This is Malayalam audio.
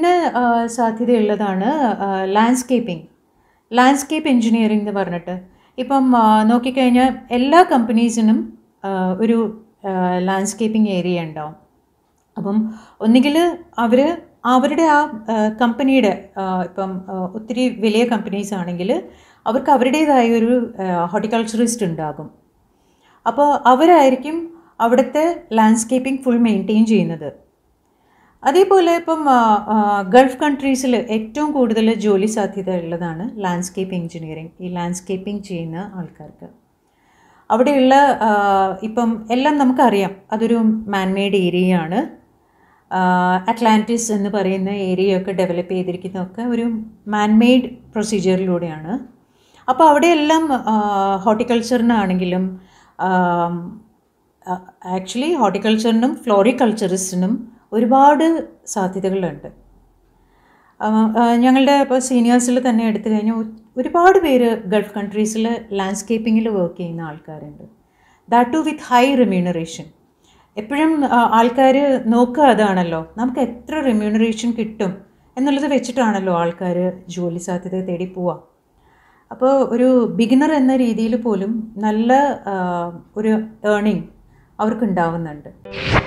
പിന്നെ സാധ്യതയുള്ളതാണ് ലാൻഡ്സ്കേപ്പിംഗ് ലാൻഡ്സ്കേപ്പ് എൻജിനീയറിംഗ് എന്ന് പറഞ്ഞിട്ട് ഇപ്പം നോക്കിക്കഴിഞ്ഞാൽ എല്ലാ കമ്പനീസിനും ഒരു ലാൻഡ്സ്കേപ്പിംഗ് ഏരിയ ഉണ്ടാവും അപ്പം ഒന്നുകിൽ അവർ അവരുടെ ആ കമ്പനിയുടെ ഇപ്പം ഒത്തിരി വലിയ കമ്പനീസ് ആണെങ്കിൽ അവർക്ക് അവരുടേതായ ഒരു ഹോർട്ടിക്കൾച്ചറിസ്റ്റ് ഉണ്ടാകും അപ്പോൾ അവരായിരിക്കും അവിടുത്തെ ലാൻഡ്സ്കേപ്പിംഗ് ഫുൾ മെയിൻറ്റെയിൻ ചെയ്യുന്നത് അതേപോലെ ഇപ്പം ഗൾഫ് കൺട്രീസിൽ ഏറ്റവും കൂടുതൽ ജോലി സാധ്യത ഉള്ളതാണ് ലാൻഡ്സ്കേപ്പ് എഞ്ചിനീയറിംഗ് ഈ ലാൻഡ്സ്കേപ്പിംഗ് ചെയ്യുന്ന ആൾക്കാർക്ക് അവിടെയുള്ള ഇപ്പം എല്ലാം നമുക്കറിയാം അതൊരു മാൻമെയ്ഡ് ഏരിയയാണ് അറ്റ്ലാന്റിസ് എന്ന് പറയുന്ന ഏരിയയൊക്കെ ഡെവലപ്പ് ചെയ്തിരിക്കുന്നതൊക്കെ ഒരു മാൻമെയ്ഡ് പ്രൊസീജിയറിലൂടെയാണ് അപ്പോൾ അവിടെയെല്ലാം ഹോർട്ടിക്കൾച്ചറിനാണെങ്കിലും ആക്ച്വലി ഹോർട്ടിക്കൾച്ചറിനും ഫ്ലോറിക്കൾച്ചറിസ്റ്റിനും ഒരുപാട് സാധ്യതകളുണ്ട് ഞങ്ങളുടെ ഇപ്പോൾ സീനിയേഴ്സിൽ തന്നെ എടുത്തു കഴിഞ്ഞാൽ ഒരുപാട് പേര് ഗൾഫ് കൺട്രീസിൽ ലാൻഡ്സ്കേപ്പിങ്ങിൽ വർക്ക് ചെയ്യുന്ന ആൾക്കാരുണ്ട് that too with high remuneration എപ്പോഴും ആൾക്കാർ നോക്കുക അതാണല്ലോ നമുക്ക് എത്ര റിമ്യൂണറേഷൻ കിട്ടും എന്നുള്ളത് വെച്ചിട്ടാണല്ലോ ആൾക്കാർ ജോലി സാധ്യത തേടി പോവാം അപ്പോൾ ഒരു ബിഗിനർ എന്ന രീതിയിൽ പോലും നല്ല ഒരു അവർക്ക് ഉണ്ടാവുന്നുണ്ട്